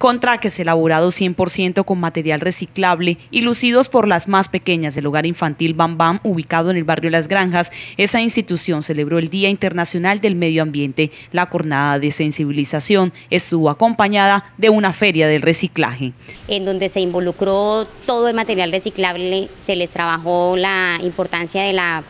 con elaborados 100% con material reciclable y lucidos por las más pequeñas del hogar infantil Bam Bam, ubicado en el barrio Las Granjas, esa institución celebró el Día Internacional del Medio Ambiente. La jornada de sensibilización estuvo acompañada de una feria del reciclaje. En donde se involucró todo el material reciclable, se les trabajó la importancia de la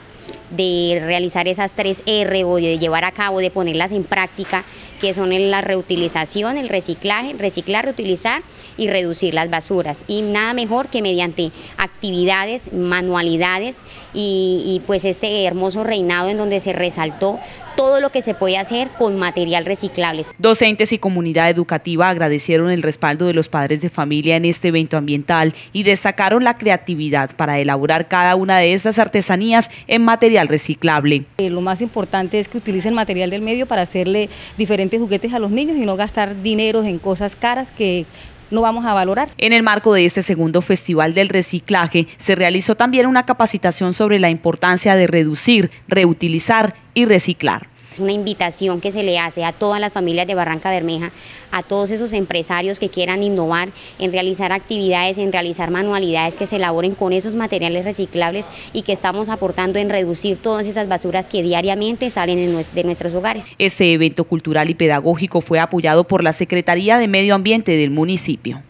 de realizar esas tres R o de llevar a cabo, de ponerlas en práctica, que son la reutilización, el reciclaje, reciclar, reutilizar y reducir las basuras. Y nada mejor que mediante actividades, manualidades y, y pues este hermoso reinado en donde se resaltó todo lo que se puede hacer con material reciclable. Docentes y comunidad educativa agradecieron el respaldo de los padres de familia en este evento ambiental y destacaron la creatividad para elaborar cada una de estas artesanías en material reciclable. Eh, lo más importante es que utilice el material del medio para hacerle diferentes juguetes a los niños y no gastar dinero en cosas caras que no vamos a valorar. En el marco de este segundo Festival del Reciclaje se realizó también una capacitación sobre la importancia de reducir, reutilizar y reciclar una invitación que se le hace a todas las familias de Barranca Bermeja, a todos esos empresarios que quieran innovar en realizar actividades, en realizar manualidades que se elaboren con esos materiales reciclables y que estamos aportando en reducir todas esas basuras que diariamente salen de nuestros hogares. Este evento cultural y pedagógico fue apoyado por la Secretaría de Medio Ambiente del municipio.